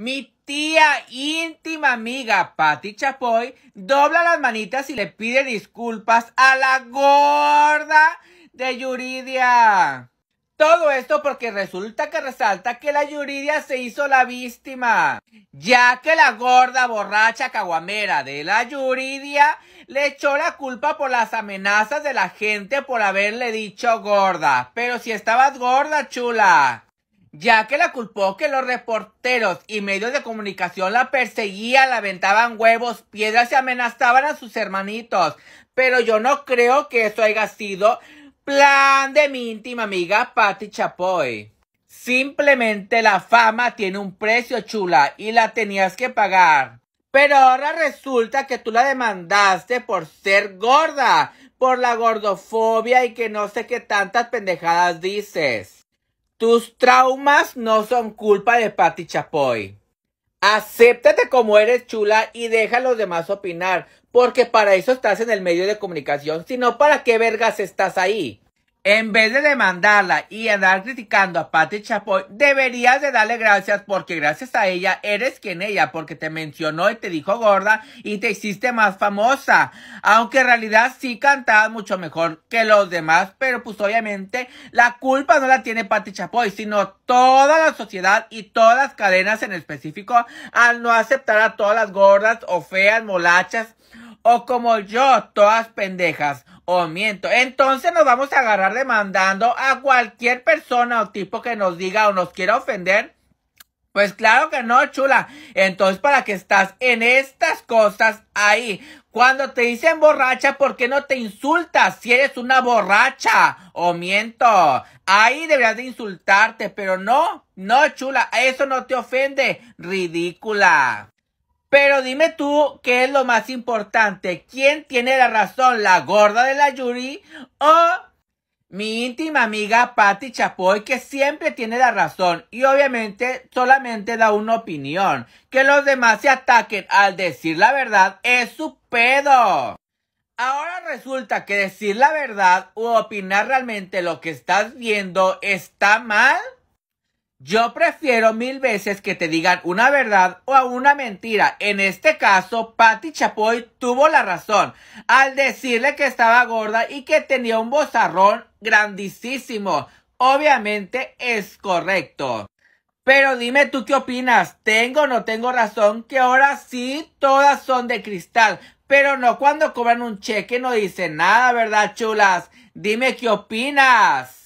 Mi tía íntima amiga Patti Chapoy dobla las manitas y le pide disculpas a la gorda de Yuridia. Todo esto porque resulta que resalta que la Yuridia se hizo la víctima, ya que la gorda borracha caguamera de la Yuridia le echó la culpa por las amenazas de la gente por haberle dicho gorda. Pero si estabas gorda, chula ya que la culpó que los reporteros y medios de comunicación la perseguían, la aventaban huevos, piedras y amenazaban a sus hermanitos. Pero yo no creo que eso haya sido plan de mi íntima amiga Patty Chapoy. Simplemente la fama tiene un precio chula y la tenías que pagar. Pero ahora resulta que tú la demandaste por ser gorda, por la gordofobia y que no sé qué tantas pendejadas dices. Tus traumas no son culpa de Patti Chapoy. Acéptate como eres chula y deja a los demás opinar, porque para eso estás en el medio de comunicación, si no, ¿para qué vergas estás ahí? en vez de demandarla y andar criticando a Patti Chapoy, deberías de darle gracias porque gracias a ella eres quien ella, porque te mencionó y te dijo gorda y te hiciste más famosa. Aunque en realidad sí cantabas mucho mejor que los demás, pero pues obviamente la culpa no la tiene Patti Chapoy, sino toda la sociedad y todas las cadenas en específico al no aceptar a todas las gordas o feas, molachas o como yo, todas pendejas o oh, miento. Entonces nos vamos a agarrar demandando a cualquier persona o tipo que nos diga o nos quiera ofender. Pues claro que no, chula. Entonces, ¿para que estás en estas cosas ahí? Cuando te dicen borracha, ¿por qué no te insultas si eres una borracha? O oh, miento. Ahí deberías de insultarte, pero no, no, chula, eso no te ofende. Ridícula. Pero dime tú, ¿qué es lo más importante? ¿Quién tiene la razón, la gorda de la Yuri o mi íntima amiga Patti Chapoy, que siempre tiene la razón y obviamente solamente da una opinión? Que los demás se ataquen al decir la verdad es su pedo. Ahora resulta que decir la verdad u opinar realmente lo que estás viendo está mal. Yo prefiero mil veces que te digan una verdad o una mentira. En este caso, Patty Chapoy tuvo la razón al decirle que estaba gorda y que tenía un bozarrón grandísimo. Obviamente es correcto. Pero dime tú qué opinas, tengo o no tengo razón que ahora sí todas son de cristal, pero no cuando cobran un cheque no dicen nada, ¿verdad, chulas? Dime qué opinas.